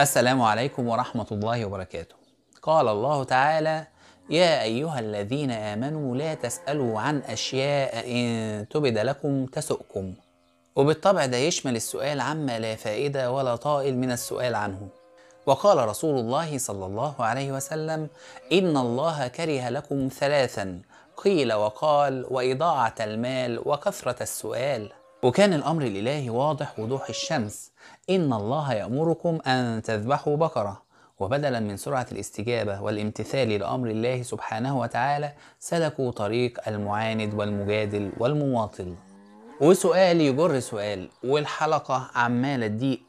السلام عليكم ورحمة الله وبركاته. قال الله تعالى: يا أيها الذين آمنوا لا تسألوا عن أشياء إن تبد لكم تسؤكم. وبالطبع ده يشمل السؤال عما لا فائدة ولا طائل من السؤال عنه. وقال رسول الله صلى الله عليه وسلم: إن الله كره لكم ثلاثا قيل وقال وإضاعة المال وكثرة السؤال. وكان الأمر الإلهي واضح وضوح الشمس إن الله يأمركم أن تذبحوا بقرة وبدلا من سرعة الاستجابة والامتثال لأمر الله سبحانه وتعالى سلكوا طريق المعاند والمجادل والمواطل وسؤال يجر سؤال والحلقة عمالة تضيق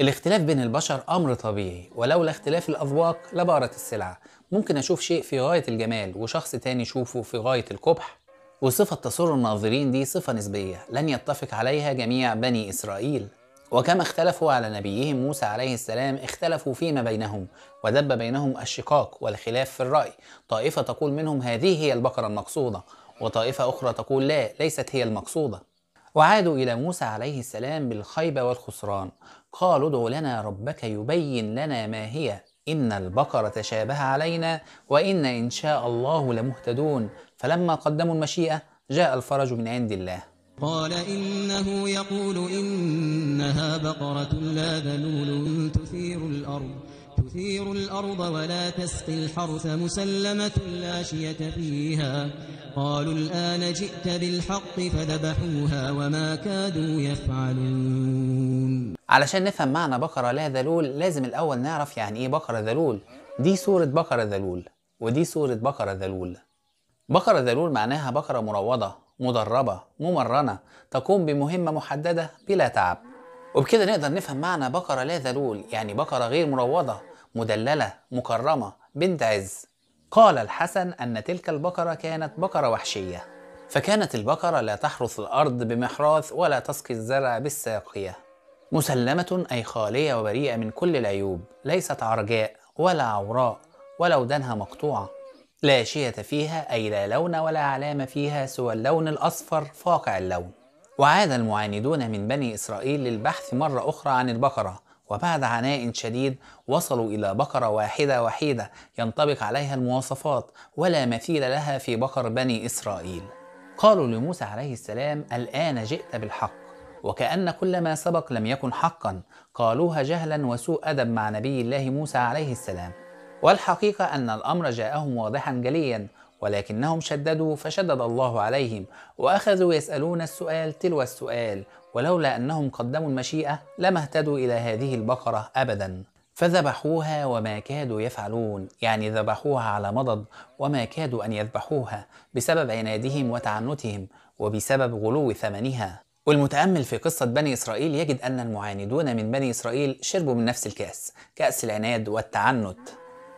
الاختلاف بين البشر أمر طبيعي ولولا اختلاف الأذواق لبارت السلعة ممكن أشوف شيء في غاية الجمال وشخص تاني يشوفه في غاية القبح وصفة تسر الناظرين دي صفة نسبية لن يتفق عليها جميع بني إسرائيل وكما اختلفوا على نبيهم موسى عليه السلام اختلفوا فيما بينهم ودب بينهم الشقاق والخلاف في الرأي طائفة تقول منهم هذه هي البقرة المقصودة وطائفة أخرى تقول لا ليست هي المقصودة وعادوا إلى موسى عليه السلام بالخيبة والخسران قالوا ادع لنا ربك يبين لنا ما هي إن البقرة تشابه علينا وإن إن شاء الله لمهتدون فلما قدموا المشيئة جاء الفرج من عند الله قال إنه يقول إنها بقرة لا ذلول تثير الأرض تثير الأرض ولا تسقي الحرث مسلمة لا شية فيها قالوا الآن جئت بالحق فذبحوها وما كادوا يفعلون علشان نفهم معنى بقرة لا ذلول لازم الأول نعرف يعني إيه بقرة ذلول دي سورة بقرة ذلول ودي سورة بقرة ذلول بقرة ذلول معناها بقرة مروضة مدربة ممرنة تقوم بمهمة محددة بلا تعب وبكده نقدر نفهم معنى بقرة لا ذلول يعني بقرة غير مروضة مدللة مكرمة بنت عز قال الحسن أن تلك البقرة كانت بقرة وحشية فكانت البقرة لا تحرث الأرض بمحراث ولا تسقي الزرع بالساقية مسلمة أي خالية وبريئة من كل العيوب ليست عرجاء ولا عوراء ولو دانها مقطوعة لا شية فيها أي لا لون ولا علامة فيها سوى اللون الأصفر فاقع اللون وعاد المعاندون من بني إسرائيل للبحث مرة أخرى عن البقرة وبعد عناء شديد وصلوا إلى بقرة واحدة وحيدة ينطبق عليها المواصفات ولا مثيل لها في بقر بني إسرائيل قالوا لموسى عليه السلام الآن جئت بالحق وكأن كل ما سبق لم يكن حقا قالوها جهلا وسوء أدب مع نبي الله موسى عليه السلام والحقيقة أن الأمر جاءهم واضحا جليا ولكنهم شددوا فشدد الله عليهم وأخذوا يسألون السؤال تلو السؤال ولولا أنهم قدموا المشيئة لما اهتدوا إلى هذه البقرة أبدا فذبحوها وما كادوا يفعلون يعني ذبحوها على مضض وما كادوا أن يذبحوها بسبب عنادهم وتعنتهم وبسبب غلو ثمنها والمتأمل في قصة بني إسرائيل يجد أن المعاندون من بني إسرائيل شربوا من نفس الكأس كأس العناد والتعنت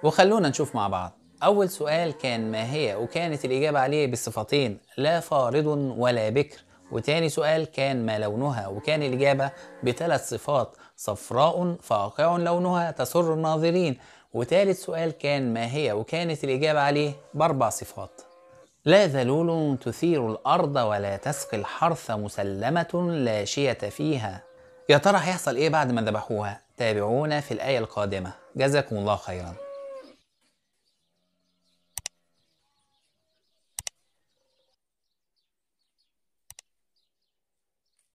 وخلونا نشوف مع بعض أول سؤال كان ما هي وكانت الإجابة عليه بصفتين لا فارض ولا بكر وتاني سؤال كان ما لونها وكان الإجابة بثلاث صفات صفراء فاقع لونها تسر الناظرين وتالت سؤال كان ما هي وكانت الإجابة عليه بأربع صفات لا ذلول تثير الأرض ولا تسقي الحرث مسلمة لا شية فيها يا ترى هيحصل إيه بعد ما ذبحوها؟ تابعونا في الآية القادمة جزاكم الله خيراً